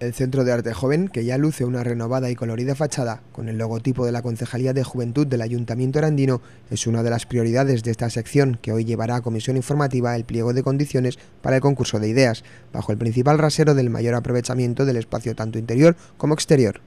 El Centro de Arte Joven, que ya luce una renovada y colorida fachada con el logotipo de la Concejalía de Juventud del Ayuntamiento Arandino, es una de las prioridades de esta sección que hoy llevará a comisión informativa el pliego de condiciones para el concurso de ideas, bajo el principal rasero del mayor aprovechamiento del espacio tanto interior como exterior.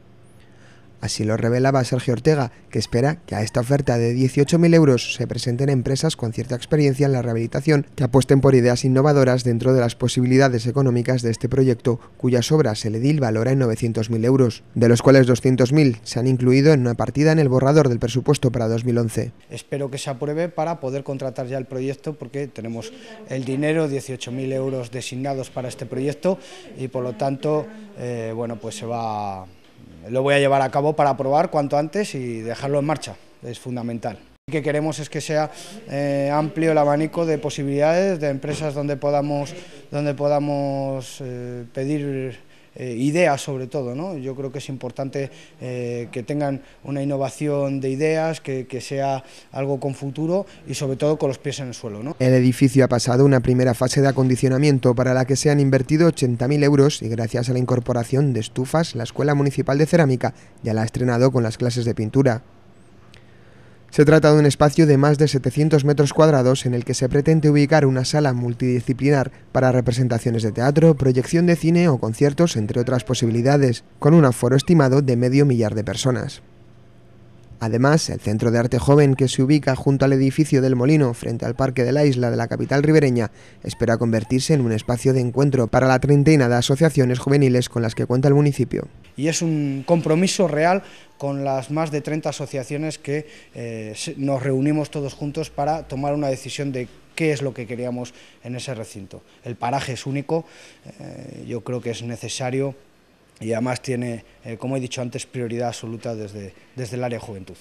Así lo revelaba Sergio Ortega, que espera que a esta oferta de 18.000 euros se presenten empresas con cierta experiencia en la rehabilitación que apuesten por ideas innovadoras dentro de las posibilidades económicas de este proyecto, cuyas obras el edil valora en 900.000 euros, de los cuales 200.000 se han incluido en una partida en el borrador del presupuesto para 2011. Espero que se apruebe para poder contratar ya el proyecto porque tenemos el dinero, 18.000 euros designados para este proyecto y por lo tanto, eh, bueno, pues se va lo voy a llevar a cabo para probar cuanto antes y dejarlo en marcha, es fundamental. Lo que queremos es que sea eh, amplio el abanico de posibilidades, de empresas donde podamos, donde podamos eh, pedir eh, ideas sobre todo. ¿no? Yo creo que es importante eh, que tengan una innovación de ideas, que, sea algo con futuro y sobre todo con los pies en el suelo. ¿no? El edificio ha pasado una primera fase de acondicionamiento para la que se han invertido 80.000 euros y gracias a la incorporación de estufas, la Escuela Municipal de Cerámica ya la ha estrenado con las clases de pintura. Se trata de un espacio de más de 700 metros cuadrados en el que se pretende ubicar una sala multidisciplinar para representaciones de teatro, proyección de cine o conciertos, entre otras posibilidades, con un aforo estimado de medio millar de personas. Además, el Centro de Arte Joven, que se ubica junto al edificio del Molino, frente al Parque de la Isla de la capital ribereña, espera convertirse en un espacio de encuentro para la treintena de asociaciones juveniles con las que cuenta el municipio. Y es un compromiso real con las más de 30 asociaciones que eh, nos reunimos todos juntos para tomar una decisión de qué es lo que queríamos en ese recinto. El paraje es único, eh, yo creo que es necesario y además tiene eh, como he dicho antes, prioridad absoluta desde, desde el área de juventud.